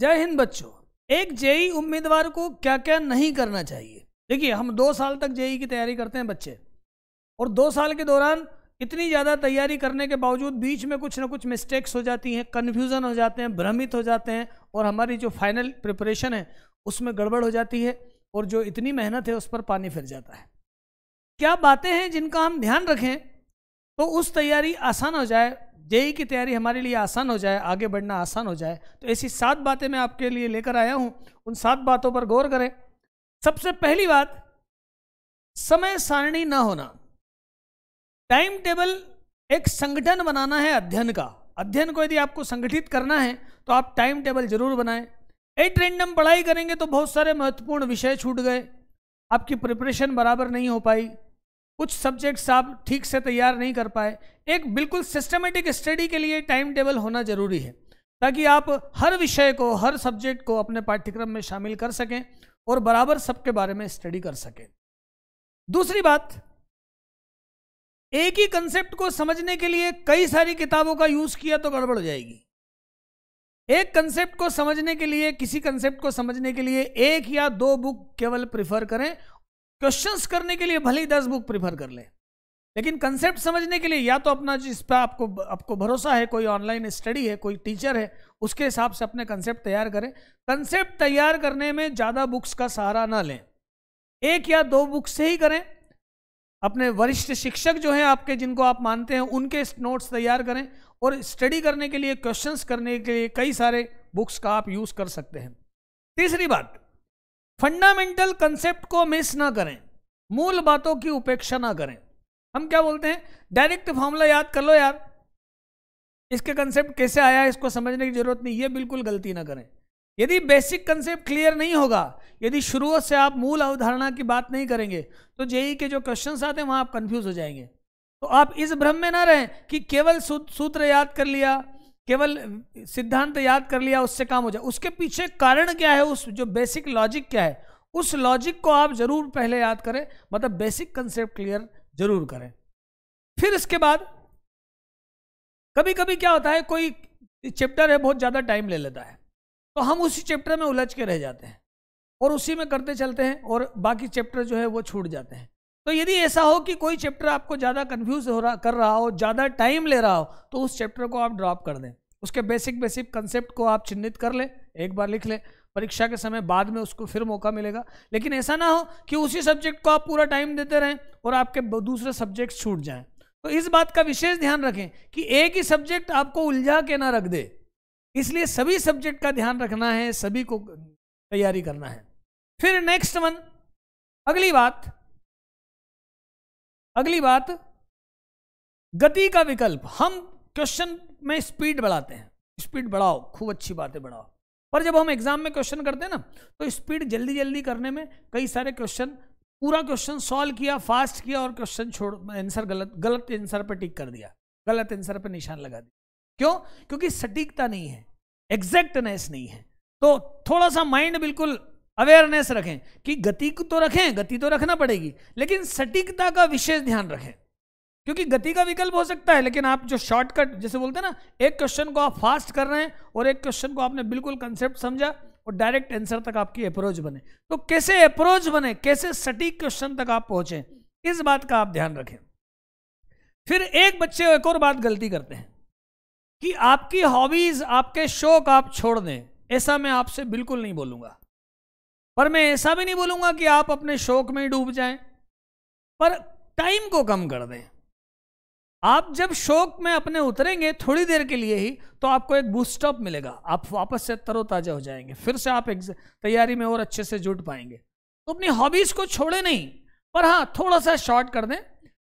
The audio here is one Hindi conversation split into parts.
जय हिंद बच्चों एक जेई उम्मीदवार को क्या क्या नहीं करना चाहिए देखिए हम दो साल तक जेई की तैयारी करते हैं बच्चे और दो साल के दौरान इतनी ज़्यादा तैयारी करने के बावजूद बीच में कुछ ना कुछ मिस्टेक्स हो जाती हैं कन्फ्यूज़न हो जाते हैं भ्रमित हो जाते हैं और हमारी जो फाइनल प्रिपरेशन है उसमें गड़बड़ हो जाती है और जो इतनी मेहनत है उस पर पानी फिर जाता है क्या बातें हैं जिनका हम ध्यान रखें तो उस तैयारी आसान हो जाए जेई की तैयारी हमारे लिए आसान हो जाए आगे बढ़ना आसान हो जाए तो ऐसी सात बातें मैं आपके लिए लेकर आया हूँ उन सात बातों पर गौर करें सबसे पहली बात समय सारणी ना होना टाइम टेबल एक संगठन बनाना है अध्ययन का अध्ययन को यदि आपको संगठित करना है तो आप टाइम टेबल जरूर बनाएं एट रेंडम पढ़ाई करेंगे तो बहुत सारे महत्वपूर्ण विषय छूट गए आपकी प्रिपरेशन बराबर नहीं हो पाई कुछ सब्जेक्ट्स आप ठीक से तैयार नहीं कर पाए एक बिल्कुल सिस्टमेटिक स्टडी के लिए टाइम टेबल होना ज़रूरी है ताकि आप हर विषय को हर सब्जेक्ट को अपने पाठ्यक्रम में शामिल कर सकें और बराबर सबके बारे में स्टडी कर सकें दूसरी बात एक ही कंसेप्ट को समझने के लिए कई सारी किताबों का यूज़ किया तो गड़बड़ हो जाएगी एक कंसेप्ट को समझने के लिए किसी कंसेप्ट को समझने के लिए एक या दो बुक केवल प्रिफर करें क्वेश्चंस करने के लिए भले ही दस बुक प्रीफर कर ले लेकिन कंसेप्ट समझने के लिए या तो अपना जिस पर आपको आपको भरोसा है कोई ऑनलाइन स्टडी है कोई टीचर है उसके हिसाब से अपने कंसेप्ट तैयार करें कंसेप्ट तैयार करने में ज़्यादा बुक्स का सहारा ना लें एक या दो बुक्स से ही करें अपने वरिष्ठ शिक्षक जो हैं आपके जिनको आप मानते हैं उनके नोट्स तैयार करें और स्टडी करने के लिए क्वेश्चंस करने के लिए कई सारे बुक्स का आप यूज़ कर सकते हैं तीसरी बात फंडामेंटल कंसेप्ट को मिस ना करें मूल बातों की उपेक्षा ना करें हम क्या बोलते हैं डायरेक्ट फॉर्मूला याद कर लो यार इसके कंसेप्ट कैसे आया इसको समझने की जरूरत नहीं ये बिल्कुल गलती ना करें यदि बेसिक कंसेप्ट क्लियर नहीं होगा यदि शुरुआत से आप मूल अवधारणा की बात नहीं करेंगे तो जेई के जो क्वेश्चन आते हैं वहां आप कंफ्यूज हो जाएंगे तो आप इस भ्रम में ना रहें कि केवल सूत्र याद कर लिया केवल सिद्धांत याद कर लिया उससे काम हो जाए उसके पीछे कारण क्या है उस जो बेसिक लॉजिक क्या है उस लॉजिक को आप जरूर पहले याद करें मतलब बेसिक कंसेप्ट क्लियर जरूर करें फिर इसके बाद कभी कभी क्या होता है कोई चैप्टर है बहुत ज़्यादा टाइम ले लेता है तो हम उसी चैप्टर में उलझ के रह जाते हैं और उसी में करते चलते हैं और बाकी चैप्टर जो है वो छूट जाते हैं तो यदि ऐसा हो कि कोई चैप्टर आपको ज़्यादा कन्फ्यूज हो रहा कर रहा हो ज़्यादा टाइम ले रहा हो तो उस चैप्टर को आप ड्रॉप कर दें उसके बेसिक बेसिक कंसेप्ट को आप चिन्हित कर लें एक बार लिख लें परीक्षा के समय बाद में उसको फिर मौका मिलेगा लेकिन ऐसा ना हो कि उसी सब्जेक्ट को आप पूरा टाइम देते रहें और आपके दूसरे सब्जेक्ट छूट जाएँ तो इस बात का विशेष ध्यान रखें कि एक ही सब्जेक्ट आपको उलझा के ना रख दे इसलिए सभी सब्जेक्ट का ध्यान रखना है सभी को तैयारी करना है फिर नेक्स्ट वन अगली बात अगली बात गति का विकल्प हम क्वेश्चन में स्पीड बढ़ाते हैं स्पीड बढ़ाओ खूब अच्छी बातें बढ़ाओ पर जब हम एग्जाम में क्वेश्चन करते हैं ना तो स्पीड जल्दी जल्दी करने में कई सारे क्वेश्चन पूरा क्वेश्चन सॉल्व किया फास्ट किया और क्वेश्चन छोड़ आंसर गलत गलत आंसर पर टिक कर दिया गलत आंसर पर निशान लगा दिया क्यों क्योंकि सटीकता नहीं है एग्जैक्टनेस नहीं है तो थोड़ा सा माइंड बिल्कुल अवेयरनेस रखें कि गति को तो रखें गति तो रखना पड़ेगी लेकिन सटीकता का विशेष ध्यान रखें क्योंकि गति का विकल्प हो सकता है लेकिन आप जो शॉर्टकट जैसे बोलते हैं ना एक क्वेश्चन को आप फास्ट कर रहे हैं और एक क्वेश्चन को आपने बिल्कुल कंसेप्ट समझा और डायरेक्ट आंसर तक आपकी अप्रोच बने तो कैसे अप्रोच बने कैसे सटीक क्वेश्चन तक आप पहुंचे इस बात का आप ध्यान रखें फिर एक बच्चे एक और बात गलती करते हैं कि आपकी हॉबीज आपके शौक आप छोड़ दें ऐसा मैं आपसे बिल्कुल नहीं बोलूंगा पर मैं ऐसा भी नहीं बोलूंगा कि आप अपने शौक में ही डूब जाएं पर टाइम को कम कर दें आप जब शौक में अपने उतरेंगे थोड़ी देर के लिए ही तो आपको एक बूस्टअप मिलेगा आप वापस से तरोताज़ा हो जाएंगे फिर से आप तैयारी में और अच्छे से जुट पाएंगे तो अपनी हॉबीज़ को छोड़े नहीं पर हाँ थोड़ा सा शॉर्ट कर दें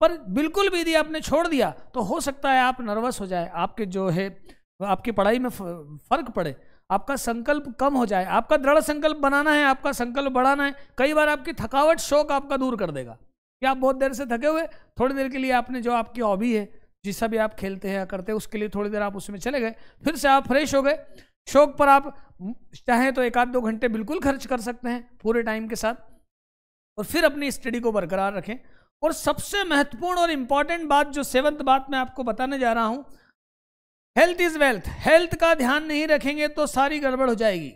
पर बिल्कुल भी यदि आपने छोड़ दिया तो हो सकता है आप नर्वस हो जाए आपके जो है आपकी पढ़ाई में फ़र्क पड़े आपका संकल्प कम हो जाए आपका दृढ़ संकल्प बनाना है आपका संकल्प बढ़ाना है कई बार आपकी थकावट शौक आपका दूर कर देगा कि आप बहुत देर से थके हुए थोड़ी देर के लिए आपने जो आपकी हॉबी है जिसका भी आप खेलते हैं या करते हैं उसके लिए थोड़ी देर आप उसमें चले गए फिर से आप फ्रेश हो गए शौक पर आप चाहें तो एक आध दो घंटे बिल्कुल खर्च कर सकते हैं पूरे टाइम के साथ और फिर अपनी स्टडी को बरकरार रखें और सबसे महत्वपूर्ण और इम्पॉर्टेंट बात जो सेवन्थ बात मैं आपको बताने जा रहा हूँ हेल्थ इज वेल्थ हेल्थ का ध्यान नहीं रखेंगे तो सारी गड़बड़ हो जाएगी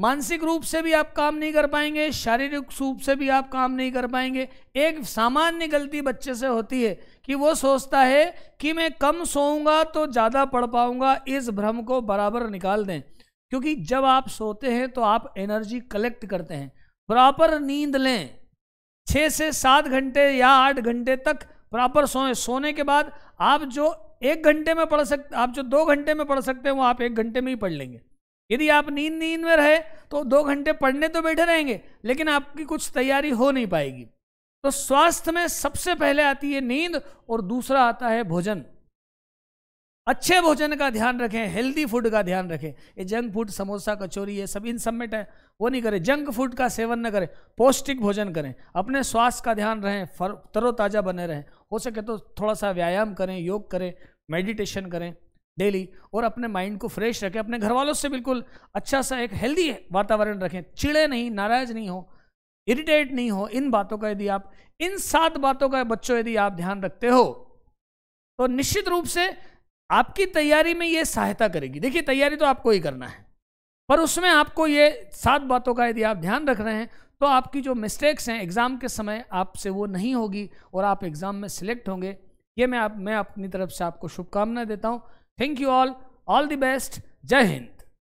मानसिक रूप से भी आप काम नहीं कर पाएंगे शारीरिक रूप से भी आप काम नहीं कर पाएंगे एक सामान्य गलती बच्चे से होती है कि वो सोचता है कि मैं कम सोऊंगा तो ज़्यादा पढ़ पाऊंगा इस भ्रम को बराबर निकाल दें क्योंकि जब आप सोते हैं तो आप एनर्जी कलेक्ट करते हैं प्रॉपर नींद लें छः से सात घंटे या आठ घंटे तक प्रॉपर सोएं सोने के बाद आप जो एक घंटे में पढ़ सकते आप जो दो घंटे में पढ़ सकते हैं वो आप एक घंटे में ही पढ़ लेंगे यदि आप नींद नींद में रहे तो दो घंटे पढ़ने तो बैठे रहेंगे लेकिन आपकी कुछ तैयारी हो नहीं पाएगी तो स्वास्थ्य में सबसे पहले आती है नींद और दूसरा आता है भोजन अच्छे भोजन का ध्यान रखें हेल्दी फूड का ध्यान रखें ये जंक फूड समोसा कचोरी ये सब इन सब में वो नहीं करें जंक फूड का सेवन न करें पौष्टिक भोजन करें अपने स्वास्थ्य का ध्यान रहें फर तरोताज़ा बने रहें हो सके तो थोड़ा सा व्यायाम करें योग करें मेडिटेशन करें डेली और अपने माइंड को फ्रेश रखें अपने घर वालों से बिल्कुल अच्छा सा एक हेल्दी वातावरण रखें चिड़े नहीं नाराज़ नहीं हो इरिटेट नहीं हो इन बातों का यदि आप इन सात बातों का बच्चों यदि आप ध्यान रखते हो तो निश्चित रूप से आपकी तैयारी में ये सहायता करेगी देखिए तैयारी तो आपको ही करना है पर उसमें आपको ये सात बातों का यदि आप ध्यान रख रहे हैं तो आपकी जो मिस्टेक्स हैं एग्ज़ाम के समय आपसे वो नहीं होगी और आप एग्ज़ाम में सिलेक्ट होंगे ये मैं आप मैं अपनी तरफ से आपको शुभकामनाएं देता हूँ thank you all all the best जय हिंद